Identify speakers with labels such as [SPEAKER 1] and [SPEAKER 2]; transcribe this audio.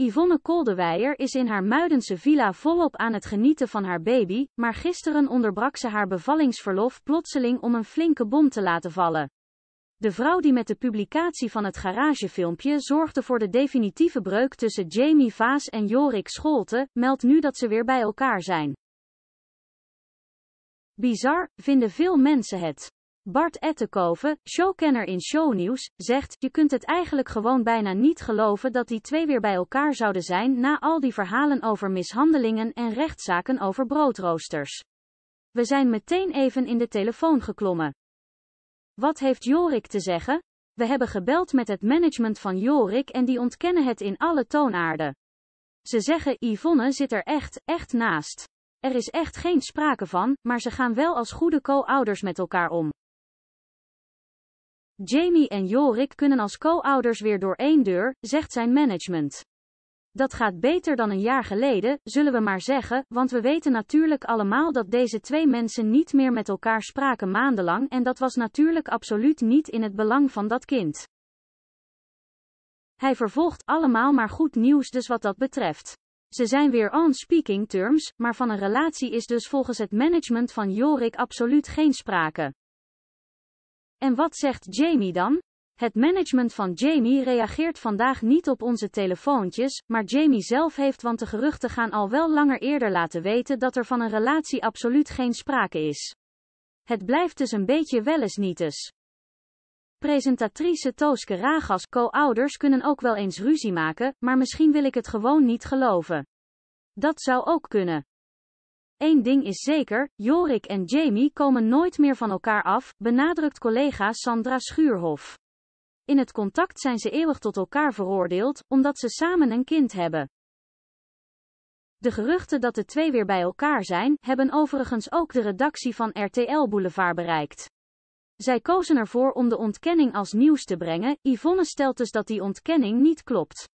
[SPEAKER 1] Yvonne Koldewijer is in haar Muidense villa volop aan het genieten van haar baby, maar gisteren onderbrak ze haar bevallingsverlof plotseling om een flinke bom te laten vallen. De vrouw die met de publicatie van het garagefilmpje zorgde voor de definitieve breuk tussen Jamie Vaas en Jorik Scholte, meldt nu dat ze weer bij elkaar zijn. Bizar, vinden veel mensen het. Bart Ettenkoven, showkenner in shownieuws, zegt, je kunt het eigenlijk gewoon bijna niet geloven dat die twee weer bij elkaar zouden zijn na al die verhalen over mishandelingen en rechtszaken over broodroosters. We zijn meteen even in de telefoon geklommen. Wat heeft Jorik te zeggen? We hebben gebeld met het management van Jorik en die ontkennen het in alle toonaarden. Ze zeggen Yvonne zit er echt, echt naast. Er is echt geen sprake van, maar ze gaan wel als goede co-ouders met elkaar om. Jamie en Jorik kunnen als co-ouders weer door één deur, zegt zijn management. Dat gaat beter dan een jaar geleden, zullen we maar zeggen, want we weten natuurlijk allemaal dat deze twee mensen niet meer met elkaar spraken maandenlang en dat was natuurlijk absoluut niet in het belang van dat kind. Hij vervolgt allemaal maar goed nieuws dus wat dat betreft. Ze zijn weer on speaking terms, maar van een relatie is dus volgens het management van Jorik absoluut geen sprake. En wat zegt Jamie dan? Het management van Jamie reageert vandaag niet op onze telefoontjes, maar Jamie zelf heeft, want de geruchten gaan al wel langer eerder laten weten dat er van een relatie absoluut geen sprake is. Het blijft dus een beetje wel eens niet eens. Presentatrice Tooske Ragas, co-ouders kunnen ook wel eens ruzie maken, maar misschien wil ik het gewoon niet geloven. Dat zou ook kunnen. Eén ding is zeker, Jorik en Jamie komen nooit meer van elkaar af, benadrukt collega Sandra Schuurhof. In het contact zijn ze eeuwig tot elkaar veroordeeld, omdat ze samen een kind hebben. De geruchten dat de twee weer bij elkaar zijn, hebben overigens ook de redactie van RTL Boulevard bereikt. Zij kozen ervoor om de ontkenning als nieuws te brengen, Yvonne stelt dus dat die ontkenning niet klopt.